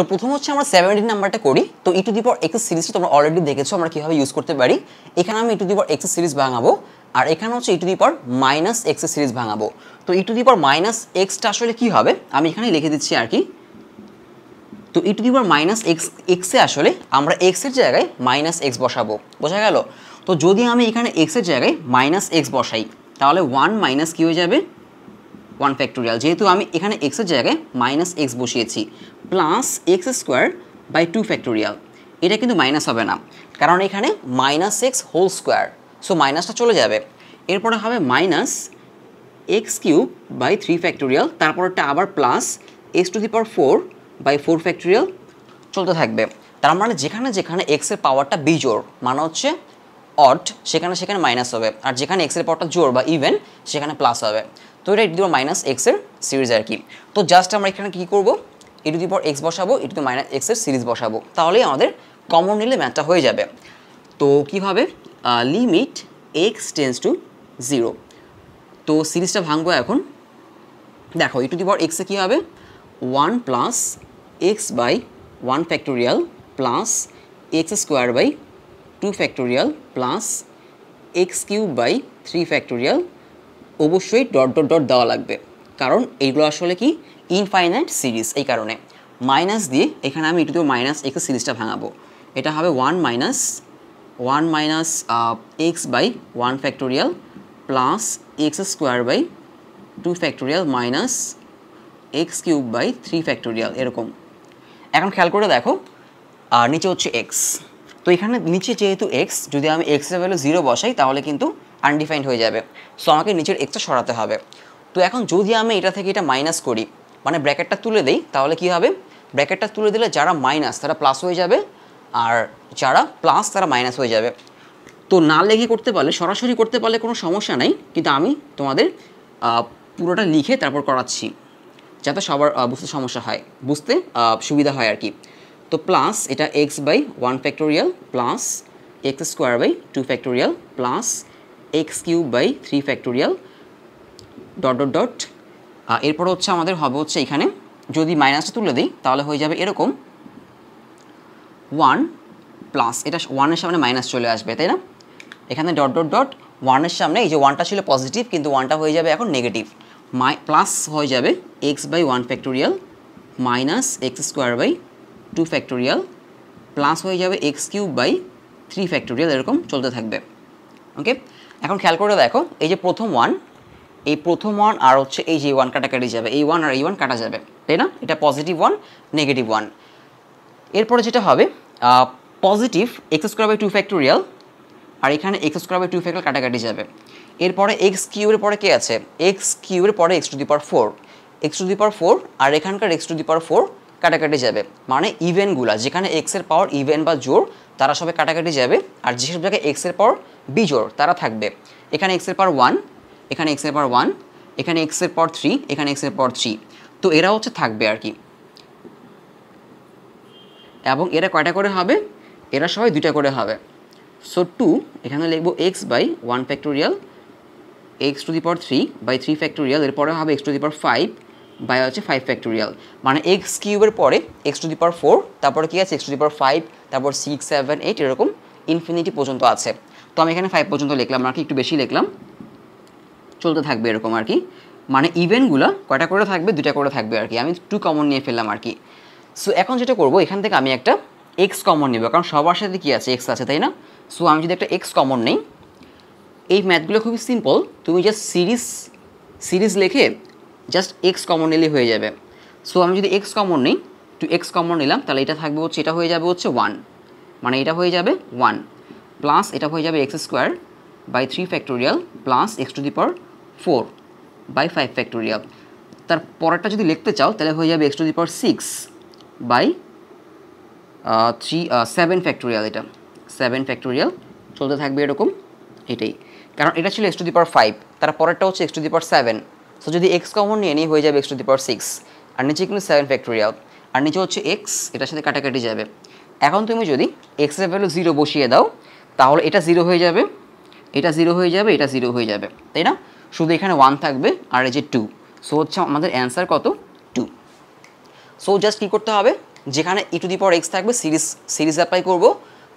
তো প্রথম হচ্ছে আমরা সেভেন্টিন নাম্বারটা করি তো ইটু দিপর দি এক্স সিরিজটা তোমরা অলরেডি দেখেছো আমরা কীভাবে ইউজ করতে পারি এখানে আমি ইটু দিপর দি এক্স সিরিজ ভাঙাবো আর এখানে হচ্ছে e to the power the minus X series ভাঙাবো তো e to the power the minus extra আসলে কী হবে আমি এখানে লিখে দিচ্ছি আর কি তো e to the power the minus x এক্সে আসলে আমরা এক্সের জায়গায় মাইনাস এক্স বসাবো বোঝা গেল তো যদি আমি এখানে এক্সের জায়গায় মাইনাস এক্স বসাই তাহলে ওয়ান মাইনাস কী হয়ে যাবে ওয়ান ফ্যাক্টোরিয়াল যেহেতু আমি এখানে এক্সের জায়গায় মাইনাস এক্স বসিয়েছি plus X square by two factorial এটা কিন্তু মাইনাস হবে না কারণ এখানে minus X whole square so মাইনাসটা চলে যাবে এরপরে হবে minus X cube by three factorial তারপরটা আবার plus x to the power four by four factorial চলতে থাকবে তার মানে যেখানে যেখানে এক্সের পাওয়ারটা বিজোর মানে হচ্ছে অট সেখানে সেখানে মাইনাস হবে আর যেখানে এক্সের পাওয়ারটা জোর বা ইভেন সেখানে প্লাস হবে তো এটা ইটুদি দিবার মাইনাস এক্সের সিরিজ আর কি তো জাস্ট আমরা এখানে কী করবো ইটুদি পর এক্স বসাবো ইটু দি মাইনাস এক্সের সিরিজ বসাবো তাহলেই আমাদের কমন নিলে ম্যাথটা হয়ে যাবে তো কীভাবে limit x tends to zero তো সিরিজটা ভাঙবো এখন দেখো ইটু পর এক্সে কী হবে one plus X by one factorial plus X square by two factorial plus x cube by three factorial অবশ্যই ডট ডট ডট দেওয়া লাগবে কারণ এইগুলো আসলে কি ইনফাইনাইট সিরিজ এই কারণে মাইনাস দিয়ে এখানে আমি একটু মাইনাস এক্স সিরিজটা ভাঙাবো এটা হবে one minus one minus X by one factorial plus X square by two factorial minus X cube by three factorial এরকম এখন খেয়াল করে দেখো আর নিচে হচ্ছে এক্স তো এখানে নিচে যেহেতু এক্স যদি আমি এক্সের ভ্যালু জিরো বসাই তাহলে কিন্তু আনডিফাইন্ড হয়ে যাবে সো আমাকে নিচের এক্সটা সরাতে হবে তো এখন যদি আমি এটা থেকে এটা মাইনাস করি মানে ব্র্যাকেটটা তুলে দেই তাহলে কি হবে ব্র্যাকেটটা তুলে দিলে যারা মাইনাস তারা প্লাস হয়ে যাবে আর যারা প্লাস তারা মাইনাস হয়ে যাবে তো না লেখে করতে পারলে সরাসরি করতে পারলে কোনো সমস্যা নাই কিন্তু আমি তোমাদের পুরোটা লিখে তারপর করাচ্ছি যাতে সবার বুঝতে সমস্যা হয় বুঝতে সুবিধা হয় আর কি তো প্লাস এটা X by one factorial plus X square by two factorial plus x cube by three factorial dot dot dot এরপর হচ্ছে আমাদের হবে হচ্ছে এখানে যদি মাইনাসটা তুলে দিই তাহলে হয়ে যাবে এরকম ওয়ান প্লাস এটা ওয়ানের সামনে মাইনাস চলে আসবে তাই না এখানে ডট ডট ডট ওয়ানের সামনে এই যে ওয়ানটা ছিল পজিটিভ কিন্তু ওয়ানটা হয়ে যাবে এখন নেগেটিভ মাই প্লাস হয়ে যাবে X by one factorial minus X square by two factorial plus হয়ে যাবে X cube by three factorial এরকম চলতে থাকবে ওকে এখন খেয়াল করে দেখো এই যে প্রথম ওয়ান এই প্রথম ওয়ান আর হচ্ছে এই যে ওয়ান কাটাকাটি যাবে এই ওয়ান আর এই ওয়ান কাটা যাবে তাই না এটা পজিটিভ ওয়ান নেগেটিভ ওয়ান এরপরে যেটা হবে positive X square by two factorial আর এখানে X square by two factor কাটাকাটি যাবে এরপরে এক্স কিউর পরে কে আছে এক্স কিউর পরে X to the power four X to the power four আর এখানকার X to the power four কাটাকাটি যাবে মানে ইভেনগুলা যেখানে এক্সের পাওয়ার ইভেন বা জোর তারা সবে কাটাকাটি যাবে আর যেসব জায়গায় এক্সের পর জোর তারা থাকবে এখানে এক্সের পর ওয়ান এখানে এক্সের পর ওয়ান এখানে এক্সের পর থ্রি এখানে এক্সের পর থ্রি তো এরা হচ্ছে থাকবে আর কি এবং এরা কয়টা করে হবে এরা সবাই দুইটা করে হবে সো টু এখানে লিখবো X by one factorial X to the power three by three factorial এরপরে হবে x to the power five by হচ্ছে ফাইভ ফ্যাক্টোরিয়াল মানে এক্স কিউবের পরে এক্স টু দি পর ফোর তারপরে কী আছে x to the power five তারপর সিক্স সেভেন এইট এরকম ইনফিনিটি পর্যন্ত আছে তো আমি এখানে ফাইভ পর্যন্ত লিখলাম আর কি একটু বেশি লিখলাম চলতে থাকবে এরকম আর কি মানে ইভেন্টগুলো কয়টা করে থাকবে দুটা করে থাকবে আর কি আমি টু কমন নিয়ে ফেললাম আর কি সো এখন যেটা করব এখান থেকে আমি একটা এক্স কমন নেব কারণ সবার সাথে কী আছে এক্স আছে তাই না সো আমি যদি একটা এক্স কমন নেই এই ম্যাথগুলো খুবই সিম্পল তুমি জাস্ট সিরিজ সিরিজ লেখে জাস্ট এক্স কমন নিলেই হয়ে যাবে সো আমি যদি এক্স কমন নিই টু এক্স কমন নিলাম তাহলে এটা থাকবে হচ্ছে এটা হয়ে যাবে হচ্ছে ওয়ান মানে এটা হয়ে যাবে ওয়ান প্লাস এটা হয়ে যাবে X square by three factorial plus x to the power four by five factorial তার পরেরটা যদি লিখতে চাও তাহলে হয়ে যাবে X to the power six by three seven factorial এটা সেভেন ফ্যাক্টোরিয়াল চলতে থাকবে এরকম এটাই কারণ এটা ছিল X to the power five তার পরেরটা হচ্ছে x to the power seven so যদি এক্স কমন নিয়ে নিই হয়ে যাবে X to the power six আর নিচে কিন্তু সেভেন ফ্যাক্টোরিয়াল আর নিচে হচ্ছে এক্স এটার সাথে কাটাকাটি যাবে এখন তুমি যদি এক্সের ভ্যালু জিরো বসিয়ে দাও তাহলে এটা জিরো হয়ে যাবে এটা জিরো হয়ে যাবে এটা জিরো হয়ে যাবে তাই না শুধু এখানে ওয়ান থাকবে আর এই যে টু সো হচ্ছে আমাদের অ্যান্সার কত টু সো জাস্ট কী করতে হবে যেখানে e to the power X থাকবে সিরিজ সিরিজ অ্যাপ্লাই করবো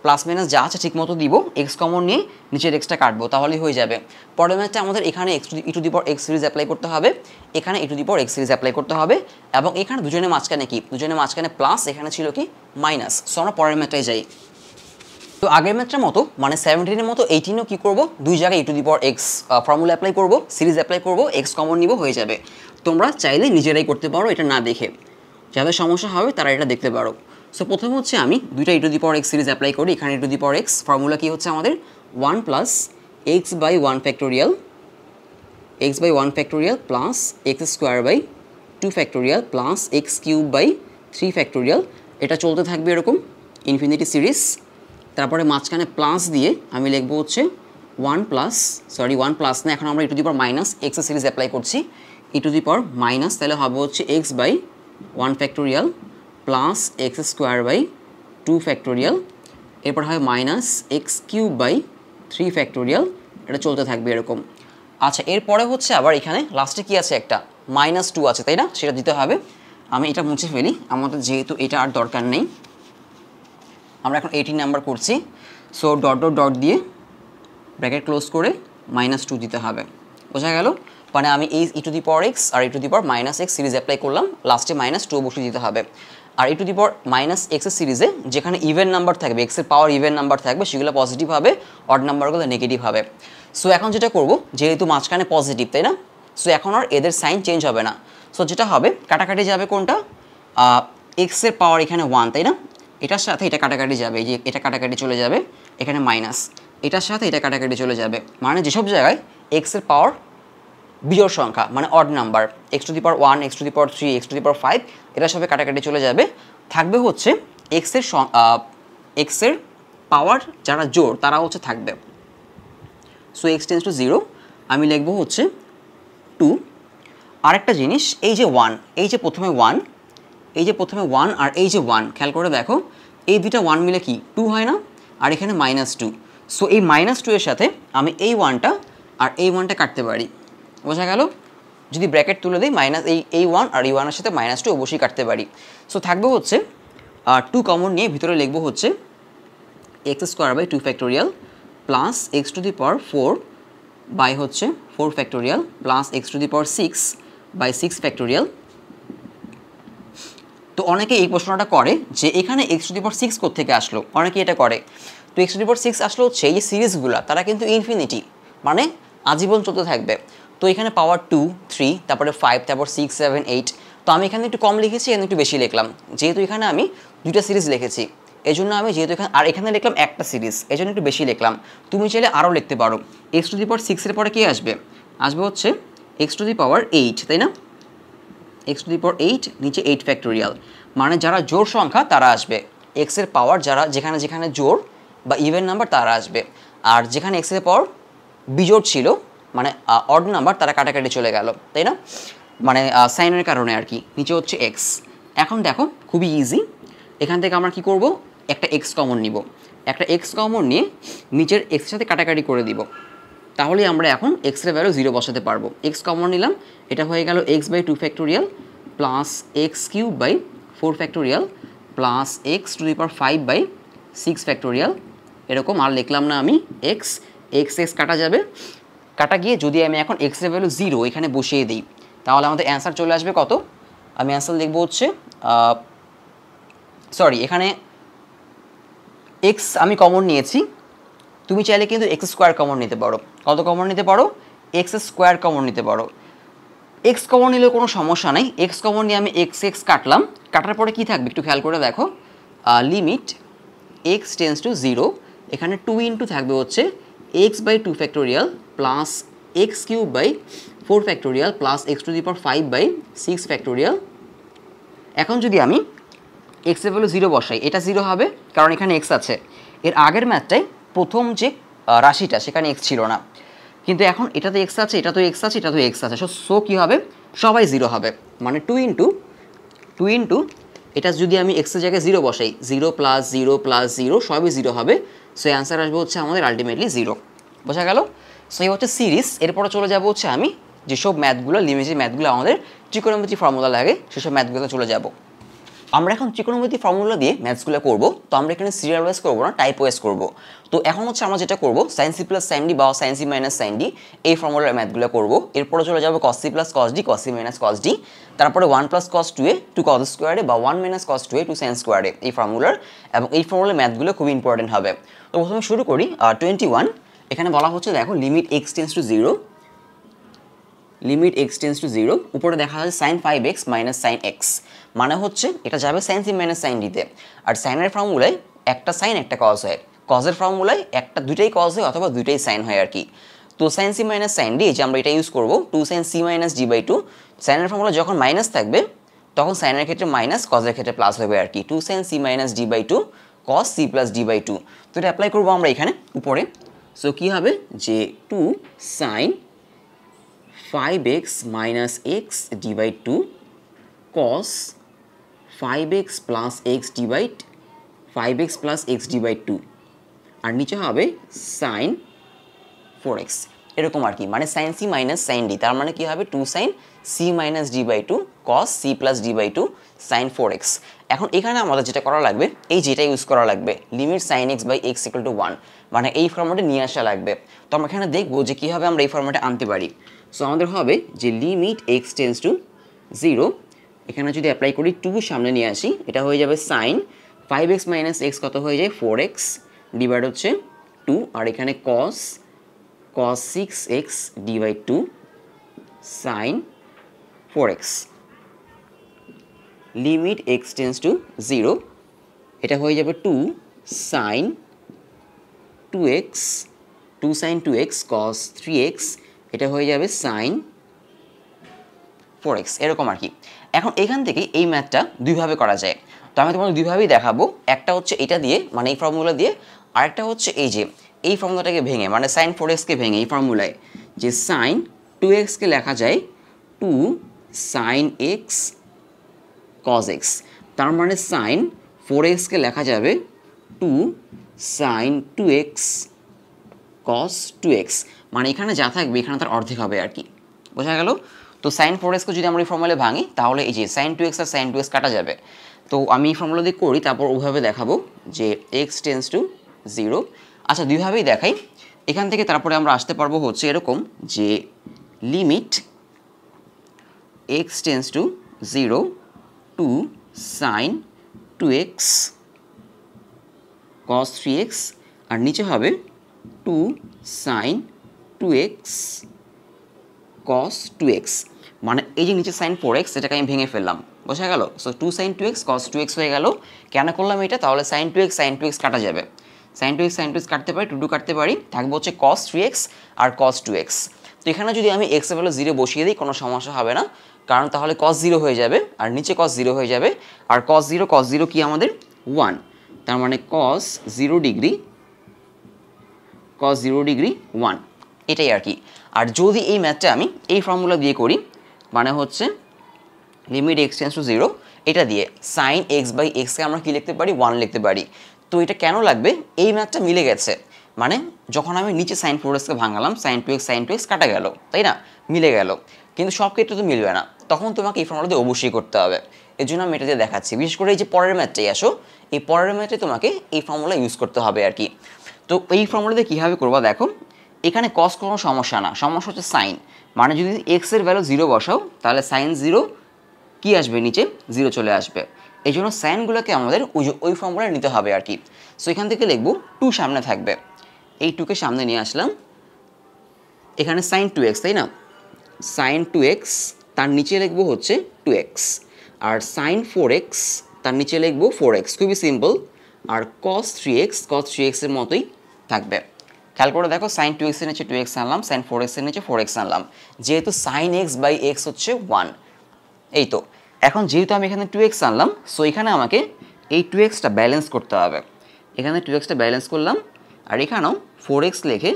প্লাস মাইনাস যা আছে ঠিক মতো দিব এক্স কমন নিয়ে নিচের এক্সটা কাটবো তাহলেই হয়ে যাবে পরের ম্যাচটা আমাদের এখানে x E to the power X series apply করতে হবে এখানে e to power X series apply করতে হবে এবং এখানে দুজনের মাঝখানে কি দুজনের মাঝখানে প্লাস এখানে ছিল কি মাইনাস সো আমরা পরের ম্যাচটাই যাই তো আগের ম্যাচটার মতো মানে সেভেন্টিনের মতো এইটিনও কী করবো দুই জায়গায় ই to the power X formula apply করবো সিরিজ অ্যাপ্লাই করবো এক্স কমন নিব হয়ে যাবে তোমরা চাইলে নিজেরাই করতে পারো এটা না দেখে যাদের সমস্যা হবে তারা এটা দেখতে পারো সো প্রথমে হচ্ছে আমি দুইটা e to the power X series apply করি এখানে ইটু দি পাওয়ার এক্স ফর্মুলা কী হচ্ছে আমাদের one plus X by one factorial X by one factorial plus X square by two factorial plus x cube by three factorial এটা চলতে থাকবে এরকম infinity series তারপরে মাঝখানে প্লাস দিয়ে আমি লিখবো হচ্ছে one plus sorry one plus না এখন আমরা e to the power minus X series apply করছি ইটু দি পাওয়ার মাইনাস তাহলে হবে হচ্ছে x by one factorial plus X square by two factorial এরপর হয় minus X cube by three factorial এটা চলতে থাকবে এরকম আচ্ছা এরপরে হচ্ছে আবার এখানে লাস্টে কি আছে একটা মাইনাস টু আছে তাই না সেটা দিতে হবে আমি এটা মুছে ফেলি আমাদের যেহেতু এটা আর দরকার নেই আমরা এখন এইটিন নাম্বার করছি সো ডট ডট ডট দিয়ে ব্র্যাকেট ক্লোজ করে মাইনাস টু দিতে হবে বোঝা গেল মানে আমি এই ই টু দি পর এক্স আর ই দি পর মাইনাস এক্স সিরিজ অ্যাপ্লাই করলাম লাস্টে মাইনাস টু বসিয়ে দিতে হবে আর এ টু দি পাওয়ার মাইনাস এক্সের সিরিজে যেখানে ইভেন নাম্বার থাকবে এক্সের পাওয়ার ইভেন নাম্বার থাকবে সেগুলো পজিটিভ হবে অড নাম্বারগুলো নেগেটিভ হবে সো এখন যেটা করব যেহেতু মাঝখানে পজিটিভ তাই না সো এখন আর এদের সাইন চেঞ্জ হবে না সো যেটা হবে কাটাকাটি যাবে কোনটা এক্সের পাওয়ার এখানে ওয়ান তাই না এটার সাথে এটা কাটাকাটি যাবে এই যে এটা কাটাকাটি চলে যাবে এখানে মাইনাস এটার সাথে এটা কাটাকাটি চলে যাবে মানে যেসব জায়গায় এক্সের পাওয়ার বিজোর সংখ্যা মানে odd number X to the power one X to the power three X to the power five এরা সবে কাটাকাটি চলে যাবে থাকবে হচ্ছে এক্সের এক্সের পাওয়ার যারা জোর তারা হচ্ছে থাকবে so X tends to zero আমি লিখবো হচ্ছে টু আরেকটা জিনিস এই যে ওয়ান এই যে প্রথমে ওয়ান এই যে প্রথমে ওয়ান আর এই যে ওয়ান খেয়াল করে দেখো এই দুইটা ওয়ান মিলে কি টু হয় না আর এখানে মাইনাস টু সো এই মাইনাস টু এর সাথে আমি এই ওয়ানটা আর এই ওয়ানটা কাটতে পারি বোঝা গেল যদি ব্র্যাকেট তুলে দিই মাইনাস এই এই ওয়ান আর এই ওয়ানের সাথে মাইনাস টু অবশ্যই কাটতে পারি সো থাকবে হচ্ছে টু কমন নিয়ে ভিতরে লিখবো হচ্ছে X square by two factorial plus x to the power four by হচ্ছে four factorial plus x to the power six by six factorial তো অনেকে এই প্রশ্নটা করে যে এখানে X to the power six কোথেকে আসলো অনেকে এটা করে তো X to the power six আসলো হচ্ছে এই যে সিরিজগুলো তারা কিন্তু ইনফিনিটি মানে আজীবন চলতে থাকবে তো এখানে পাওয়ার টু থ্রি তারপরে ফাইভ তারপর সিক্স সেভেন এইট তো আমি এখানে একটু কম লিখেছি এখানে একটু বেশি লিখলাম যেহেতু এখানে আমি দুইটা সিরিজ লিখেছি এই জন্য আমি যেহেতু এখানে আর এখানে লিখলাম একটা সিরিজ এই জন্য একটু বেশি লিখলাম তুমি চাইলে আরও লিখতে পারো এক্স টু দি পাওয়ার সিক্সের পরে কী আসবে আসবে হচ্ছে x to the power eight তাই না x to the power eight নিচে এইট ফ্যাক্টোরিয়াল মানে যারা জোর সংখ্যা তারা আসবে এক্সের পাওয়ার যারা যেখানে যেখানে জোর বা ইভেন নাম্বার তারা আসবে আর যেখানে এক্সের পাওয়ার বিজোড় ছিল মানে অড নাম্বার তারা কাটাকাটি চলে গেল তাই না মানে সাইনের কারণে আর কি নিচে হচ্ছে এক্স এখন দেখো খুবই ইজি এখান থেকে আমরা কি করব একটা এক্স কমন নিব একটা এক্স কমন নিয়ে নিচের এক্সের সাথে কাটাকাটি করে দিব তাহলে আমরা এখন এক্সের ভ্যালু জিরো বসাতে পারবো এক্স কমন নিলাম এটা হয়ে গেল x by two factorial plus x cube by four factorial plus x to the power five by six factorial এরকম আর লিখলাম না আমি এক্স এক্স এক্স কাটা যাবে কাটা গিয়ে যদি আমি এখন এক্স এর ভ্যালু জিরো এখানে বসিয়ে দিই তাহলে আমাদের অ্যান্সার চলে আসবে কত আমি অ্যান্সার দেখবো হচ্ছে সরি এখানে এক্স আমি কমন নিয়েছি তুমি চাইলে কিন্তু এক্স স্কোয়ার কমন নিতে পারো কত কমন নিতে পারো এক্স স্কোয়ার কমন নিতে পারো এক্স কমন নিলে কোনো সমস্যা নেই এক্স কমন নিয়ে আমি এক্স এক্স কাটলাম কাটার পরে কী থাকবে একটু খেয়াল করে দেখো limit x tends to zero এখানে টু ইন্টু থাকবে হচ্ছে x by two factorial plus x cube by four factorial plus x to the power five by six factorial এখন যদি আমি এক্সের ভ্যালু জিরো বসাই এটা জিরো হবে কারণ এখানে এক্স আছে এর আগের ম্যাথটাই প্রথম যে রাশিটা সেখানে এক্স ছিল না কিন্তু এখন এটাতে এক্স আছে এটা তো এক্স আছে এটা তো এক্স আছে সো সো কী হবে সবাই জিরো হবে মানে টু ইন্টু টু ইন্টু এটা যদি আমি এক্সের জায়গায় জিরো বসাই zero plus zero plus zero সবই জিরো হবে সো অ্যান্সার আসবে হচ্ছে আমাদের আলটিমেটলি জিরো বোঝা গেল সো এই হচ্ছে সিরিজ এরপরে চলে যাবো হচ্ছে আমি যেসব ম্যাথগুলো লিমিজি ম্যাথগুলো আমাদের ত্রিকোণমিতি ফর্মুলা লাগে সেসব ম্যাথগুলোতে চলে যাব আমরা এখন ত্রিকোণমিতি ফর্মুলা দিয়ে ম্যাথসগুলো করব তো আমরা এখানে সিরিয়াল ওয়াইজ করবো না টাইপ ওয়াইজ করবো তো এখন হচ্ছে আমরা যেটা করবো sine C plus sine D বা sine C minus sine D এই ফর্মুলার ম্যাথগুলো করবো এরপরে চলে যাবো cos C plus cos D cos C minus cos D তারপরে one plus cos two A two cos স্কোয়ারে বা one minus cos two A two sine স্কোয়ারে এই ফর্মুলার এবং এই ফর্মুলার ম্যাথগুলো খুবই ইম্পর্টেন্ট হবে তো প্রথমে শুরু করি টোয়েন্টি ওয়ান এখানে বলা হচ্ছে দেখো limit x tends to zero limit x tends to zero উপরে দেখা যাচ্ছে sine five x minus sine x মানে হচ্ছে এটা যাবে সাইন সি মাইনাস সাইন ডিতে আর সাইনের ফর্মুলায় একটা সাইন একটা কজ হয় কজের ফর্মুলায় একটা দুইটাই কজ হয় অথবা দুইটাই সাইন হয় আর কি তো sine C minus sine D যে আমরা এটা ইউজ করবো two sine C minus D by two সাইনের ফর্মুলা যখন মাইনাস থাকবে তখন সাইনের ক্ষেত্রে মাইনাস কজের ক্ষেত্রে প্লাস হবে আর কি two sine C minus D by two cos C plus D by two তো এটা অ্যাপ্লাই করবো আমরা এখানে উপরে সো কী হবে যে two sine five x minus x divide two cos five x plus x divide five x plus x divide two আর নিচে হবে সাইন ফোর এক্স এরকম আর কি মানে sine C minus sine D তার মানে কি হবে two sine C minus D by two cos C plus D by two sine four x এখন এখানে আমাদের যেটা করা লাগবে এই যেটা ইউজ করা লাগবে limit sine x by x equal to one মানে এই ফর্মেটে নিয়ে আসা লাগবে তো আমরা এখানে দেখবো যে কীভাবে আমরা এই ফর্মেটে আনতে পারি সো আমাদের হবে যে limit x tends to zero এখানে যদি অ্যাপ্লাই করি টু সামনে নিয়ে আসি এটা হয়ে যাবে sine five x minus x কত হয়ে যায় ফোর এক্স ডিভাইড হচ্ছে টু আর এখানে cos cos six x divide two sine four x limit x tends to zero এটা হয়ে যাবে two sine two x two sine two x cos three x এটা হয়ে যাবে সাইন ফোর এক্স এরকম আর কি এখন এখান থেকে এই ম্যাথটা দুইভাবে করা যায় তো আমি তোমাকে দুইভাবেই দেখাবো একটা হচ্ছে এটা দিয়ে মানে এই ফর্মুলা দিয়ে আরেকটা হচ্ছে এই যে এই ফর্মুলাটাকে ভেঙে মানে সাইন ফোর এক্সকে ভেঙে এই ফর্মুলায় যে সাইন টু এক্সকে লেখা যায় two sine x cos x তার মানে সাইন ফোর এক্সকে লেখা যাবে two sine two x cos two x মানে এখানে যা থাকবে এখানে তার অর্ধেক হবে আর কি বোঝা গেল তো সাইন ফোর এক্সকে যদি আমরা এই ফর্মুলে ভাঙি তাহলে এই যে সাইন টু এক্স আর সাইন টু এক্স কাটা যাবে তো আমি এই ফর্মুলা দিয়ে করি তারপর ওভাবে দেখাবো যে এক্স টেন্স টু জিরো আচ্ছা দুইভাবেই দেখাই এখান থেকে তারপরে আমরা আসতে পারবো হচ্ছে এরকম যে limit x tends to zero two sine two x cos three x আর নিচে হবে two sine two x cos two x মানে এই যে নিচে সাইন ফোর এক্স এটাকে আমি ভেঙে ফেললাম বোঝা গেল so two sine two x cos two x হয়ে গেল কেন করলাম এটা তাহলে sine two x sine two x কাটা যাবে sine two x sine two x কাটতে পারি টু টু কাটতে পারি থাকবে হচ্ছে কস থ্রি এক্স আর কস টু এক্স তো এখানে যদি আমি এক্স ভ্যালু জিরো বসিয়ে দিই কোনো সমস্যা হবে না কারণ তাহলে কস জিরো হয়ে যাবে আর নিচে কস জিরো হয়ে যাবে আর কস জিরো কস জিরো কি আমাদের ওয়ান তার মানে cos zero degree cos zero degree one এটাই আর কি আর যদি এই ম্যাথটা আমি এই ফর্মুলা দিয়ে করি মানে হচ্ছে limit x tends to zero এটা দিয়ে সাইন এক্স বাই এক্সকে আমরা কী লিখতে পারি ওয়ান লিখতে পারি তো এটা কেন লাগবে এই ম্যাথটা মিলে গেছে মানে যখন আমি নিচে সাইন ফোর এক্সকে ভাঙালাম sine two x sine two x কাটা গেল তাই না মিলে গেল কিন্তু সব ক্ষেত্রে তো মিলবে না তখন তোমাকে এই ফর্মুলাতে অবশ্যই করতে হবে এর জন্য আমি এটা দিয়ে দেখাচ্ছি বিশেষ করে এই যে পরের ম্যাথটাই আসো এই পরের ম্যাচে তোমাকে এই ফর্মুলা ইউজ করতে হবে আর কি তো এই ফর্মুলাতে কীভাবে করবা দেখো এখানে কস কোনো সমস্যা না সমস্যা হচ্ছে সাইন মানে যদি এক্সের ভ্যালু জিরো বসাও তাহলে সাইন জিরো কি আসবে নিচে জিরো চলে আসবে এই জন্য সাইনগুলোকে আমাদের ওই ওই ফর্মুলায় নিতে হবে আর কি সো এখান থেকে লিখবো টু সামনে থাকবে এই টুকে সামনে নিয়ে আসলাম এখানে সাইন টু এক্স তাই না সাইন টু এক্স তার নিচে লিখবো হচ্ছে টু এক্স আর সাইন ফোর এক্স তার নিচে লিখবো ফোর এক্স খুবই সিম্পল আর cos three x cos three এক্সের মতোই থাকবে খেয়াল করে দেখো সাইন টু এক্সের নিচে টু এক্স আনলাম সাইন ফোর এক্সের নিচে ফোর এক্স আনলাম যেহেতু সাইন এক্স বাই এক্স হচ্ছে ওয়ান এই তো এখন যেহেতু আমি এখানে টু এক্স আনলাম সো এখানে আমাকে এই টু এক্সটা ব্যালেন্স করতে হবে এখানে টু এক্সটা ব্যালেন্স করলাম আর এখানেও ফোর এক্স লেখে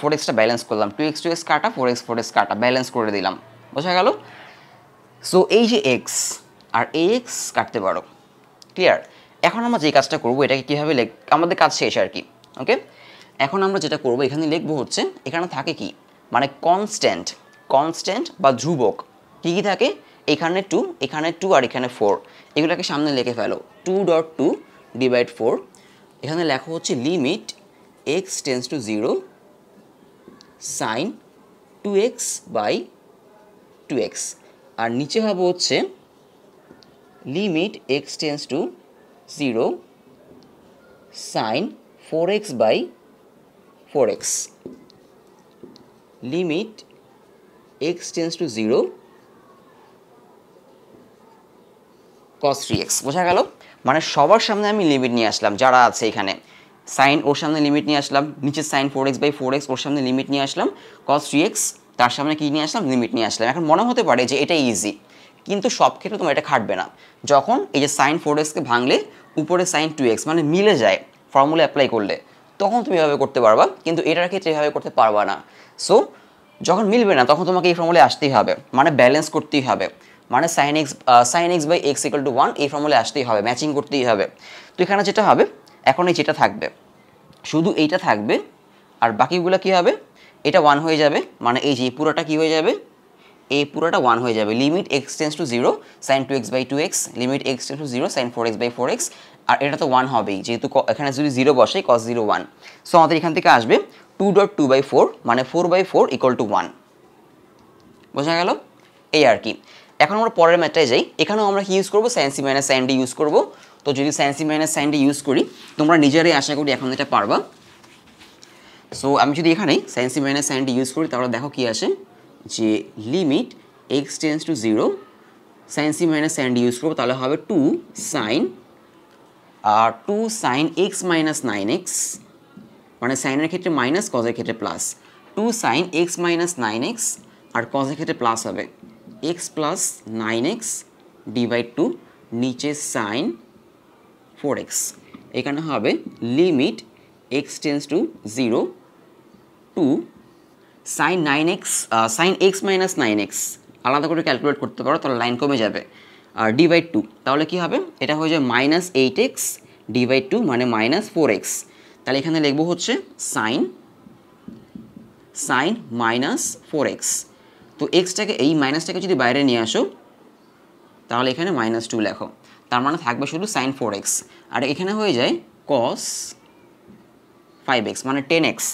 ফোর এক্সটা ব্যালেন্স করলাম টু এক্স টু এক্স কাটা ফোর এক্স ফোর এক্স কাটা ব্যালেন্স করে দিলাম বোঝা গেল সো এই যে এক্স আর এক্স কাটতে পারো ক্লিয়ার এখন আমরা যে কাজটা করব এটাকে কীভাবে লেখ আমাদের কাজ শেষ আর কি ওকে এখন আমরা যেটা করব এখানে লিখবো হচ্ছে এখানে থাকে কি মানে কনস্ট্যান্ট কনস্ট্যান্ট বা ধ্রুবক কী কী থাকে এখানে টু এখানে টু আর এখানে ফোর এগুলোকে সামনে লিখে ফেলো two dot two divide four এখানে লেখা হচ্ছে limit x tends to zero sine two x by two x আর নিচে হবে হচ্ছে limit x tends to 0 sine 4x by 4x limit x tends to 0 cos 3x বোঝা গেল মানে সবার সামনে আমি লিমিট নিয়ে আসলাম যারা আছে এখানে সাইন ওর সামনে লিমিট নিয়ে আসলাম নিচে sine four x by four x ওর সামনে লিমিট নিয়ে আসলাম কস থ্রি এক্স তার সামনে কী নিয়ে আসলাম লিমিট নিয়ে আসলাম এখন মনে হতে পারে যে এটা ইজি কিন্তু সব ক্ষেত্রে তোমার এটা খাটবে না যখন এই যে সাইন ফোর এক্সকে ভাঙলে উপরে সাইন টু এক্স মানে মিলে যায় ফর্মুলা অ্যাপ্লাই করলে তখন তুমি এভাবে করতে পারবা কিন্তু এটার ক্ষেত্রে এভাবে করতে পারবা না সো যখন মিলবে না তখন তোমাকে এই ফর্মুলে আসতেই হবে মানে ব্যালেন্স করতেই হবে মানে sine x sine x by x equal to one এই ফর্মুলে আসতেই হবে ম্যাচিং করতেই হবে তো এখানে যেটা হবে এখন এই যেটা থাকবে শুধু এইটা থাকবে আর বাকিগুলো কি হবে এটা ওয়ান হয়ে যাবে মানে এই যে পুরোটা কি হয়ে যাবে এই পুরোটা ওয়ান হয়ে যাবে limit x tends to zero sine two x by two x limit x tends to zero sine four x by four x আর এটা তো ওয়ান হবেই যেহেতু এখানে যদি জিরো বসে কস জিরো ওয়ান সো আমাদের এখান থেকে আসবে two dot two by four মানে four by four equal to one বোঝা গেল এই আর কি এখন আমরা পরের ম্যাটায় যাই এখানেও আমরা কি ইউজ করবো sine C minus sine D use করবো তো যদি sine C minus sine D use করি তোমরা নিজেরাই আশা করি এখন এটা পারবা সো আমি যদি এখানে sine C minus sine D use করি তাহলে দেখো কি আসে যে limit x tends to zero sine C minus sine D use করবো তাহলে হবে টু সাইন আর two sine x minus nine x মানে সাইনের ক্ষেত্রে মাইনাস কজের ক্ষেত্রে plus two sine x minus nine x আর কজের ক্ষেত্রে প্লাস হবে x plus nine x divide two নিচে সাইন ফোর এক্স এখানে হবে limit x tends to zero two sine nine x sine x minus nine x আলাদা করে calculate করতে পারো তাহলে লাইন কমে যাবে আর ডি টু তাহলে কি হবে এটা হয়ে যাবে minus eight x D two মানে মাইনাস ফোর এক্স তাহলে এখানে লিখবো হচ্ছে sine sine minus four x তো এক্সটাকে এই মাইনাসটাকে যদি বাইরে নিয়ে আসো তাহলে এখানে মাইনাস টু লেখো তার মানে থাকবে শুধু সাইন ফোর এক্স আর এখানে হয়ে যায় কস ফাইভ এক্স মানে ten x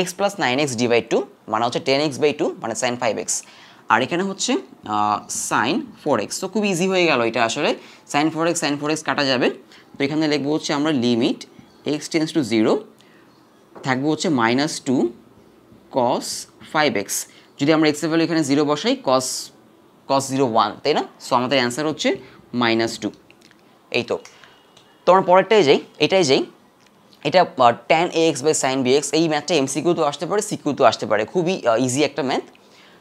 x plus nine x divide two মানে হচ্ছে টেন এক্স বাই টু মানে সাইন ফাইভ এক্স আর এখানে হচ্ছে সাইন ফোর এক্স তো খুব ইজি হয়ে গেল এটা আসলে sine four x sine four x কাটা যাবে তো এখানে লিখবো হচ্ছে আমরা limit x tends to zero থাকবো হচ্ছে minus two cos five x যদি আমরা এক্সের ভ্যালু এখানে জিরো বসাই কস কস জিরো ওয়ান তাই না সো আমাদের অ্যান্সার হচ্ছে মাইনাস টু এই তো তোমার পরেরটাই যাই এটাই যাই এটা tan A x by sine B x এই ম্যাথটা এমসিকিউতেও আসতে পারে সিকিউতেও আসতে পারে খুবই ইজি একটা ম্যাথ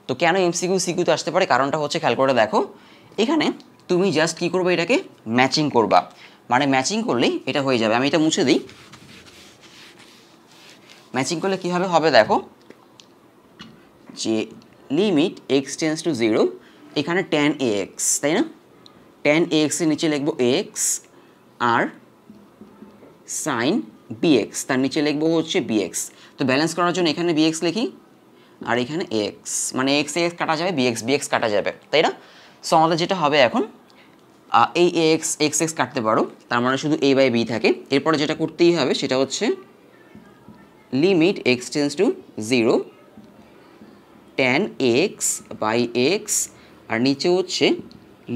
তো কেন এমসিকিউ সিকিউতে আসতে পারে কারণটা হচ্ছে খেয়াল করে দেখো এখানে তুমি জাস্ট কী করবে এটাকে ম্যাচিং করবা মানে ম্যাচিং করলেই এটা হয়ে যাবে আমি এটা মুছে দিই ম্যাচিং করলে কীভাবে হবে দেখো যে limit x tends to zero এখানে টেন এ এক্স তাই না টেন এ এক্সের নিচে লিখবো এক্স আর সাইন bx তার নিচে লিখবো হচ্ছে bx তো ব্যালেন্স করার জন্য এখানে bx লিখি আর এখানে এক্স মানে এক্স এক্স কাটা যাবে bx bx কাটা যাবে তাই না সো আমাদের যেটা হবে এখন এই এক্স এক্স এক্স কাটতে পারো তার মানে শুধু এ বাই বি থাকে এরপরে যেটা করতেই হবে সেটা হচ্ছে limit x tends to zero tan x by x আর নিচে হচ্ছে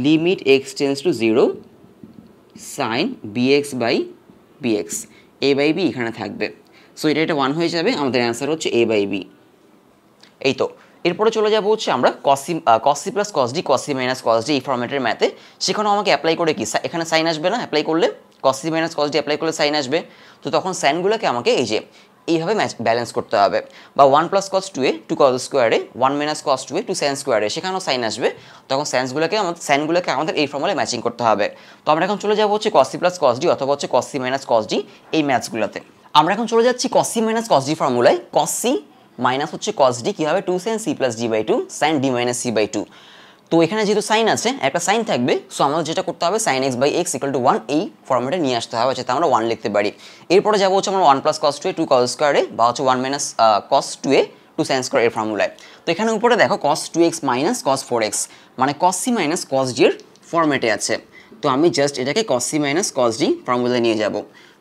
limit x tends to zero sine bx by B x A by B এখানে থাকবে সো এটা এটা ওয়ান হয়ে যাবে আমাদের অ্যান্সার হচ্ছে এ বাই বি এই তো এরপরে চলে যাবো হচ্ছে আমরা কসি কসি প্লাস কসডি কসি মাইনাস কসডি এই ফর্ম্যাটের ম্যাথে সেখানেও আমাকে অ্যাপ্লাই করে কি এখানে সাইন আসবে না অ্যাপ্লাই করলে কসি মাইনাস কসডি অ্যাপ্লাই করলে সাইন আসবে তো তখন সাইনগুলোকে আমাকে এই যে এইভাবে ম্যাচ ব্যালেন্স করতে হবে বা one plus cos two A two cos স্কোয়ারে one minus cos two A two sine স্কোয়ারে সেখানেও সাইন আসবে তখন সাইন্সগুলোকে আমাদের সাইনগুলোকে আমাদের এই ফর্মুলায় ম্যাচিং করতে হবে তো আমরা এখন চলে যাবো হচ্ছে কসি প্লাস কস ডি অথবা হচ্ছে কসি মাইনাস কস ডি এই ম্যাচগুলোতে আমরা এখন চলে যাচ্ছি কসি মাইনাস কস ডি ফর্মুলায় কসি মাইনাস হচ্ছে কস ডি কী হবে two sine C plus D by two sine D minus C by two তো এখানে যেহেতু সাইন আছে একটা সাইন থাকবে সো আমাদের যেটা করতে হবে sine x by x equal to one এই ফর্মেটে নিয়ে আসতে হবে যাতে আচ্ছা, আমরা ওয়ান লিখতে পারি এরপরে যাবো হচ্ছে আমরা one plus cos two A two cos স্কোয়ারে বা হচ্ছে one minus cos two A two sine square এর ফর্মুলায় তো এখানে উপরে দেখো cos two x minus cos four x মানে কস সি মাইনাস কস জির ফর্মেটে আছে তো আমি জাস্ট এটাকে cos C minus cos D ফর্মুলায় নিয়ে যাব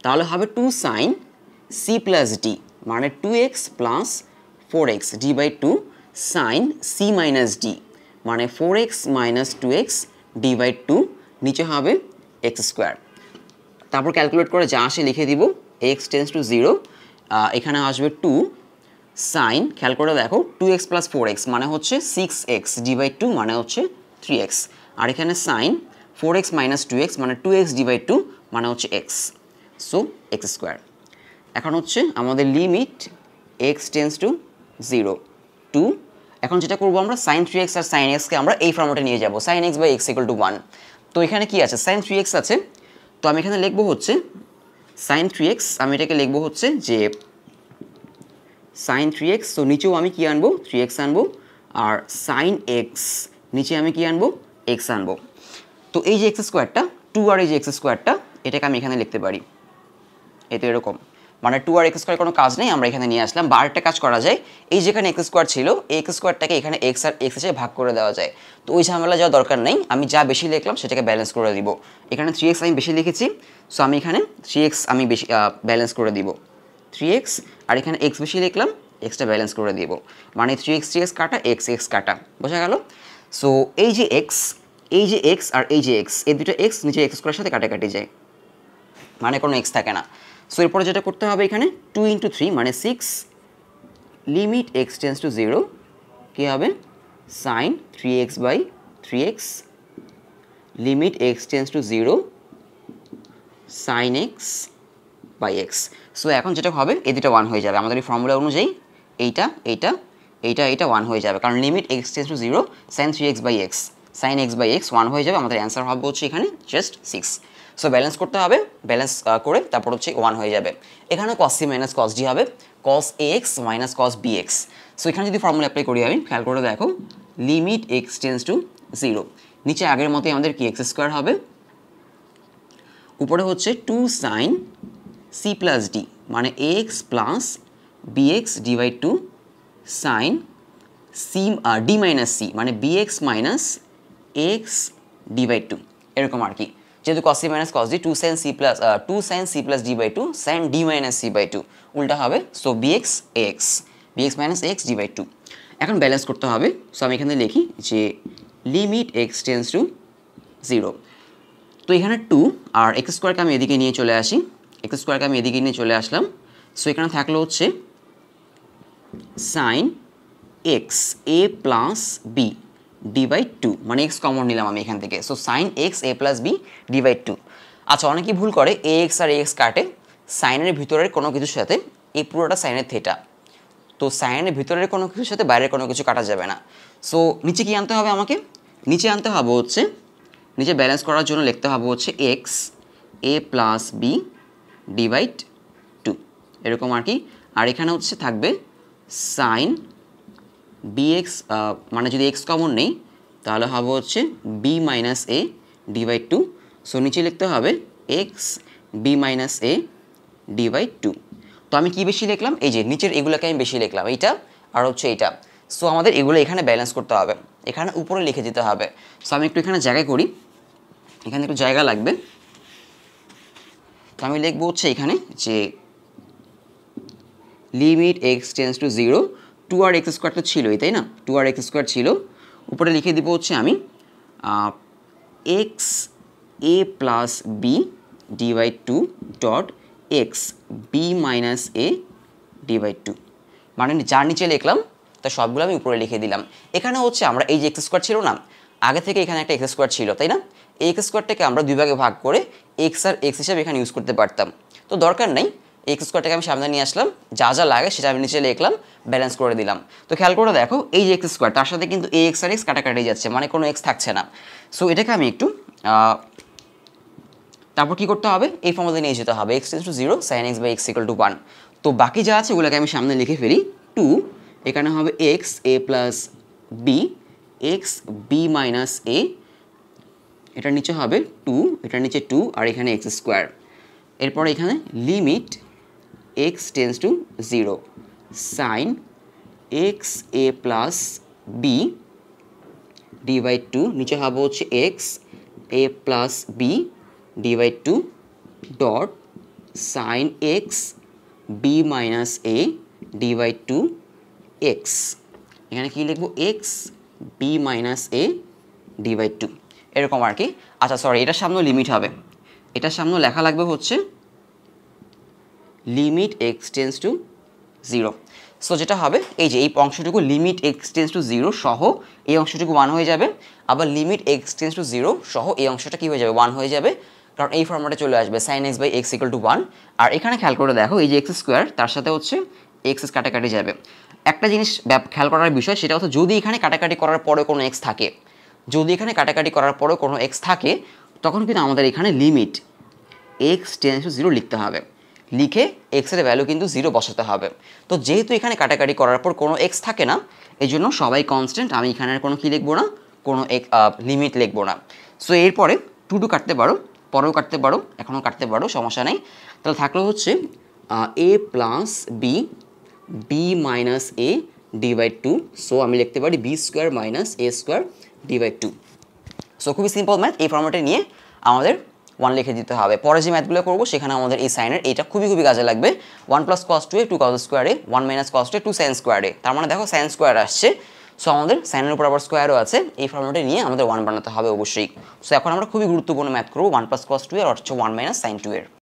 তাহলে হবে two sine C plus D মানে two x plus four x D by two sine C minus D মানে four x minus two x divide two নিচে হবে এক্স স্কোয়ার তারপর ক্যালকুলেট করে যা আসে লিখে দিব এক্স টেন্স টু জিরো এখানে আসবে টু সাইন খেয়াল করে দেখো two x plus four x মানে হচ্ছে সিক্স এক্স ডিভাইড টু মানে হচ্ছে থ্রি এক্স আর এখানে sine four x minus two x মানে টু এক্স ডিভাইড টু মানে হচ্ছে এক্স সো এক্স স্কোয়ার এখন হচ্ছে আমাদের limit x tends to zero two এখন যেটা করবো আমরা সাইন থ্রি এক্স আর সাইন এক্সকে আমরা এই ফর্মটা নিয়ে যাবো sine x by x equal to one তো এখানে কি আছে সাইন থ্রি এক্স আছে তো আমি এখানে লিখবো হচ্ছে সাইন থ্রি এক্স আমি এটাকে লিখবো হচ্ছে যে সাইন থ্রি এক্স তো নিচেও আমি কি আনবো থ্রি এক্স আনবো আর সাইন এক্স নিচে আমি কি আনবো এক্স আনবো তো এই যে এক্স স্কোয়ারটা টু আর এই যে এক্স স্কোয়ারটা এটাকে আমি এখানে লিখতে পারি এতে এরকম মানে টু আর এক্স স্কোয়ার কোনো কাজ নেই আমরা এখানে নিয়ে আসলাম বারটা কাজ করা যায় এই যেখানে এক্স স্কোয়ার ছিল এই এক্স স্কোয়ারটাকে এখানে এক্স আর এক্স এসে ভাগ করে দেওয়া যায় তো ওই ঝামেলা যাওয়া দরকার নেই আমি যা বেশি লিখলাম সেটাকে ব্যালেন্স করে দিব এখানে থ্রি এক্স আমি বেশি লিখেছি সো আমি এখানে থ্রি এক্স আমি বেশি ব্যালেন্স করে দিব থ্রি এক্স আর এখানে এক্স বেশি লিখলাম এক্সটা ব্যালেন্স করে দিব মানে থ্রি এক্স থ্রি এক্স কাটা এক্স এক্স কাটা বোঝা গেল সো এই যে এক্স এই যে এক্স আর এই যে এক্স এই দুটো এক্স নিচে এক্স স্কোয়ারের সাথে কাটাকাটি যায় মানে কোনো এক্স থাকে না সো এরপরে যেটা করতে হবে এখানে টু ইন্টু থ্রি মানে six limit x tends to zero কী হবে sine three x by three x limit x tends to zero sine x by x so এখন যেটা হবে এ দুটো ওয়ান হয়ে যাবে আমাদের এই ফর্মুলা অনুযায়ী এইটা এইটা এইটা এইটা ওয়ান হয়ে যাবে কারণ limit x tends to zero sine three x by x sine x by x one হয়ে যাবে আমাদের অ্যান্সার হবে হচ্ছে এখানে জাস্ট সিক্স সো ব্যালেন্স করতে হবে ব্যালেন্স করে তারপর হচ্ছে ওয়ান হয়ে যাবে এখানে cos C minus cos D হবে cos A x minus cos B x so এখানে যদি ফর্মুলা অ্যাপ্লাই করি আমি খেয়াল করে দেখো limit x tends to zero নিচে আগের মতোই আমাদের কি এক্স স্কোয়ার হবে উপরে হচ্ছে two sine C plus D মানে A x plus B x divide two sine C D minus C মানে B x minus x divide two এরকম আর কি যেহেতু cos C minus cos d two sin C plus two 2 C plus D by two 2 ডি d minus c by উল্টা হবে so x B x minus x D by two এখন balance করতে হবে সো আমি এখানে লিখি যে limit x tends to zero তো এখানে টু আর এক্স স্কোয়ারকে আমি এদিকে নিয়ে চলে আসি এক্স স্কোয়ারকে আমি এদিকে নিয়ে চলে আসলাম সো এখানে থাকলো হচ্ছে sine x A plus B D by two মানে এক্স কমন নিলাম আমি এখান থেকে so sine x A plus B D by two আচ্ছা অনেকেই ভুল করে এ এক্স আর এক্স কাটে সাইনের ভিতরের কোনো কিছুর সাথে এই পুরোটা সাইনের থেটা তো সাইনের ভিতরের কোনো কিছুর সাথে বাইরের কোনো কিছু কাটা যাবে না সো নিচে কি আনতে হবে আমাকে নিচে আনতে হবে হচ্ছে নিচে ব্যালেন্স করার জন্য লিখতে হবে হচ্ছে x A plus B divide two এরকম আর কি আর এখানে হচ্ছে থাকবে সাইন bx মানে যদি এক্স কমন নেই তাহলে হবে হচ্ছে B minus A divide two so নিচে লিখতে হবে x B minus A divide two তো আমি কি বেশি লিখলাম এই যে নিচের এগুলোকে আমি বেশি লিখলাম এইটা আর হচ্ছে এইটা সো আমাদের এগুলো এখানে ব্যালেন্স করতে হবে এখানে উপরে লিখে দিতে হবে সো আমি একটু এখানে জায়গা করি এখানে একটু জায়গা লাগবে তো আমি লিখবো হচ্ছে এখানে যে limit x tends to zero two আর এক্স স্কোয়ার তো ছিলই তাই না টু আর এক্স স্কোয়ার ছিল উপরে লিখে দিব হচ্ছে আমি x A plus B divide two dot x B minus A divide two মানে যার নিচে লিখলাম তা সবগুলো আমি উপরে লিখে দিলাম এখানে হচ্ছে আমরা এই যে এক্স স্কোয়ার ছিল না আগে থেকে এখানে একটা এক্স স্কোয়ার ছিল তাই না এই এক্স স্কোয়ারটাকে আমরা দুই ভাগে ভাগ করে এক্স আর এক্স হিসাবে এখানে ইউজ করতে পারতাম তো দরকার নেই এক্স স্কোয়ারটাকে আমি সামনে নিয়ে আসলাম যা যা লাগে সেটা আমি নিচে লিখলাম ব্যালেন্স করে দিলাম তো খেয়াল করে দেখো এই যে এক্স স্কোয়ার তার সাথে কিন্তু এ এক্স আর এক্স কাটাকাটি যাচ্ছে মানে কোনো এক্স থাকছে না সো এটাকে আমি একটু তারপর কি করতে হবে এই ফর্মুলা নিয়ে যেতে হবে x tends to zero sine x by x equal to one তো বাকি যা আছে ওগুলোকে আমি সামনে লিখে ফেলি টু এখানে হবে x A plus B x B minus A এটার নিচে হবে টু এটার নিচে টু আর এখানে এক্স স্কোয়ার এরপর এখানে limit x tends to 0 sin x a plus b divide two নিচে হবে হচ্ছে x A plus B divide two dot sine x B minus A divide two x এখানে কি লিখবো x B minus A divide two এরকম আর কি আচ্ছা সরি এটার সামনে লিমিট হবে এটার সামনে লেখা লাগবে হচ্ছে limit x to zero so যেটা হবে এই যে এই অংশটুকু লিমিট এক্স টু জিরো সহ এই অংশটুকু ওয়ান হয়ে যাবে আবার limit x tends to zero সহ এই অংশটা কী হয়ে যাবে ওয়ান হয়ে যাবে কারণ এই ফর্মটা চলে আসবে sine x by x equal to one আর এখানে খেয়াল করে দেখো এই যে এক্স স্কোয়ার তার সাথে হচ্ছে এক্স কাটাকাটি যাবে একটা জিনিস খেয়াল করার বিষয় সেটা হচ্ছে যদি এখানে কাটাকাটি করার পরে কোনো এক্স থাকে যদি এখানে কাটাকাটি করার পরেও কোনো এক্স থাকে তখন কিন্তু আমাদের এখানে limit x tends to zero লিখতে হবে লিখে এক্সের ভ্যালু কিন্তু জিরো বসাতে হবে তো যেহেতু এখানে কাটাকাটি করার পর কোনো এক্স থাকে না এই জন্য সবাই কনস্ট্যান্ট আমি এখানে কোনো কী লিখবো না কোনো এক লিমিট লিখবো না সো এরপরে টু টু কাটতে পারো পরেও কাটতে পারো এখনও কাটতে পারো সমস্যা নেই তাহলে থাকলো হচ্ছে A plus B B minus A D two so আমি লিখতে পারি B square minus A square D two so খুবই সিম্পল ম্যাথ এই ফর্মেটে নিয়ে আমাদের ওয়ান লিখে দিতে হবে পরে যে ম্যাথগুলো করবো সেখানে আমাদের এই সাইনের এটা খুবই খুবই কাজে লাগবে one plus cos two A two cos স্কোয়ারে one minus cos two A two sine স্কোয়ারে তার মানে দেখো সাইন স্কোয়ার আসছে সো আমাদের সাইনের উপর আবার স্কোয়ারও আছে এই ফর্মুলাটা নিয়ে আমাদের ওয়ান বানাতে হবে অবশ্যই সো এখন আমরা খুবই গুরুত্বপূর্ণ ম্যাথ করবো ওয়ান প্লাস কস টু এর অর্থ ওয়ান মাইনাস সাইন টু এর